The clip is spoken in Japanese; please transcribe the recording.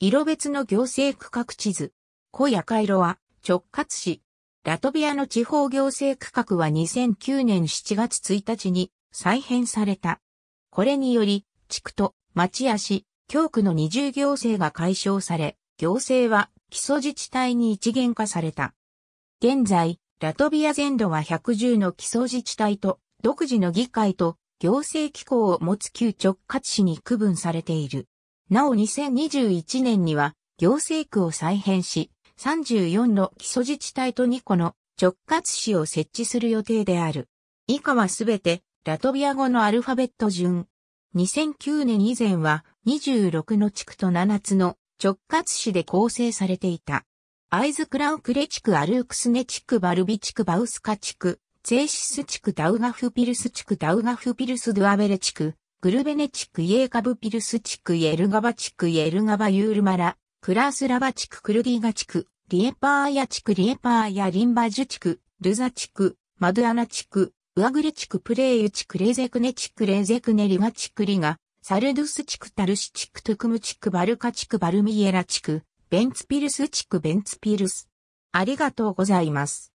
色別の行政区画地図。小屋赤色は直轄市。ラトビアの地方行政区画は2009年7月1日に再編された。これにより、地区と町や市、教区の二重行政が解消され、行政は基礎自治体に一元化された。現在、ラトビア全土は110の基礎自治体と独自の議会と行政機構を持つ旧直轄市に区分されている。なお2021年には行政区を再編し、34の基礎自治体と2個の直轄市を設置する予定である。以下はすべてラトビア語のアルファベット順。2009年以前は26の地区と7つの直轄市で構成されていた。アイズクラウクレ地区アルークスネ地区バルビ地区バウスカ地区、ゼーシス地区ダウガフピルス地区ダウガフピルスドゥアベレ地区、グルベネ地区イエーカブピルス地区イエルガバ地区イエルガバユールマラ、クラスラバ地区クルディガ地区、リエパーヤ地区リエパーヤリンバジュ地区、ルザ地区、マドアナ地区、ウアグレ地区プレイユ地区レゼクネ地区レゼクネリガ地区リガ、サルドゥス地区タルシ地区トゥクム地区バルカ地区バルミエラ地区、ベンツピルス地区ベンツピルス。ありがとうございます。